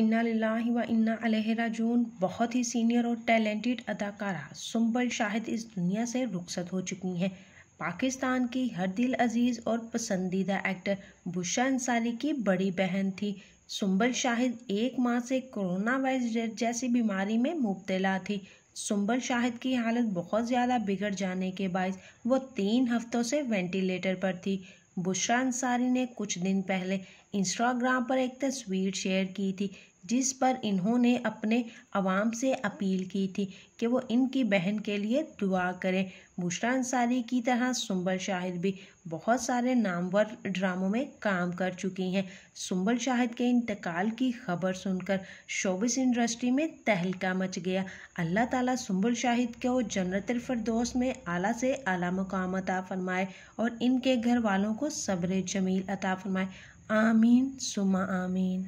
इन्ना लाही व इन्ना अलहरा जून बहुत ही सीनियर और टैलेंटेड अदाकारा सुम्बल शाहिद इस दुनिया से रुखसत हो चुकी हैं पाकिस्तान की हर दिल अजीज़ और पसंदीदा एक्टर बुशा अंसारी की बड़ी बहन थी सुम्बल शाहिद एक माह से कोरोना वायरस जैसी बीमारी में मुबतला थी सुम्बल शाहिद की हालत बहुत ज़्यादा बिगड़ जाने के बायस वो तीन हफ्तों से वेंटिलेटर पर थी बुशरा अंसारी ने कुछ दिन पहले इंस्टाग्राम पर एक तस्वीर शेयर की थी जिस पर इन्होंने अपने आवाम से अपील की थी कि वो इनकी बहन के लिए दुआ करें बुशरा अंसारी की तरह सुंबल शाहिद भी बहुत सारे नामवर ड्रामों में काम कर चुकी हैं सुंबल शाहिद के इंतकाल की खबर सुनकर शोबिस इंडस्ट्री में तहलका मच गया अल्लाह ताला सुंबल शाहिद को जन्नत फरदोस में आला से आला मकाम अता फरमाए और इनके घर वालों को सब्र जमील अता फरमाए Amin, sumaamin.